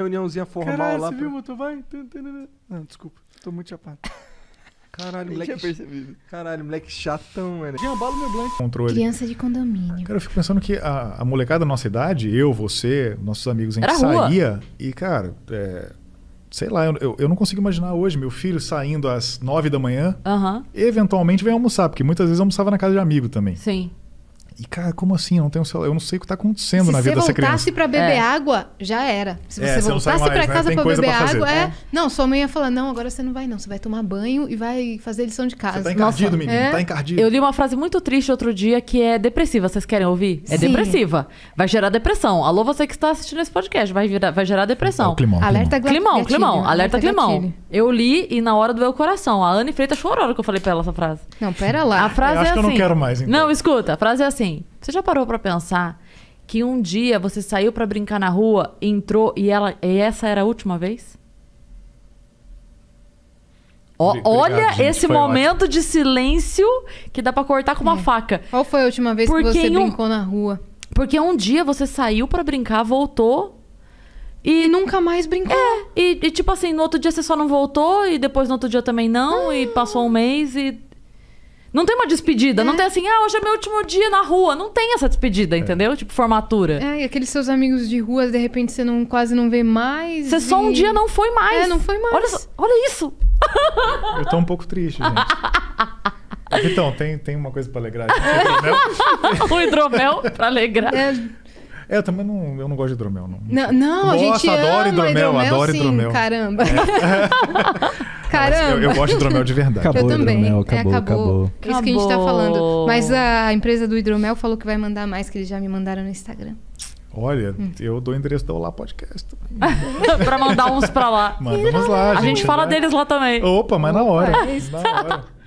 reuniãozinha formal Caralho, lá. Você pra... viu o Não, desculpa. Tô muito chapado. Caralho, moleque. Tinha percebido. Caralho, moleque chatão, velho. Tinha bala meu blanco. Controle. Criança de condomínio. Cara, eu fico pensando que a, a molecada da nossa idade, eu, você, nossos amigos, a gente Era saía rua. e, cara, é, sei lá, eu, eu, não consigo imaginar hoje meu filho saindo às nove da manhã, uhum. eventualmente vem almoçar, porque muitas vezes almoçava na casa de amigo também. Sim. E, cara, como assim? Não tem celular? Eu não sei o que está acontecendo se na vida dessa criança. Se você voltasse para beber é. água, já era. Se é, você é, voltasse para né? casa né? para beber água, é... Não, sua mãe ia falar: não, agora você não vai, não. Você vai tomar banho e vai fazer lição de casa. Você tá encardido, Nossa. menino. É. Tá encardido. Eu li uma frase muito triste outro dia que é depressiva. Vocês querem ouvir? É Sim. depressiva. Vai gerar depressão. Alô, você que está assistindo esse podcast, vai, virar, vai gerar depressão. É climão, Alerta climão. Climão, climão. Alerta climão. Eu li e na hora doeu o coração. A Anne Freitas chorou que eu falei pra ela essa frase. Não, pera lá. A frase eu acho é assim. que eu não assim. quero mais, então. Não, escuta. A frase é assim. Você já parou para pensar que um dia você saiu para brincar na rua, entrou e ela e essa era a última vez? O, Obrigado, olha gente, esse momento ótimo. de silêncio que dá para cortar com uma é. faca. Qual foi a última vez Porque que você brincou na rua? Porque um dia você saiu para brincar, voltou e... e... nunca mais brincou. É, e, e, tipo assim, no outro dia você só não voltou e depois no outro dia também não ah. e passou um mês e não tem uma despedida, é. não tem assim, ah, hoje é meu último dia na rua. Não tem essa despedida, é. entendeu? Tipo, formatura. É, e aqueles seus amigos de rua, de repente você não, quase não vê mais. Você e... só um dia não foi mais. É, não foi mais. Olha, olha isso. Eu tô um pouco triste, gente. Então, tem, tem uma coisa pra alegrar. Gente, o hidromel pra alegrar. É. É, eu também não, eu não gosto de hidromel, não. Não, não Nossa, a gente adoro hidromel, hidromel, adoro sim, hidromel. Caramba. É. caramba. Eu, eu, gosto de hidromel de verdade. Acabou eu também. Hidromel, acabou, é, acabou, acabou. É isso que a gente tá falando. Mas a empresa do hidromel falou que vai mandar mais, que eles já me mandaram no Instagram. Olha, hum. eu dou o endereço do Olá Podcast. pra mandar uns pra lá. Mandamos lá. A gente, fala deles lá também. Opa, mas na hora. É na hora.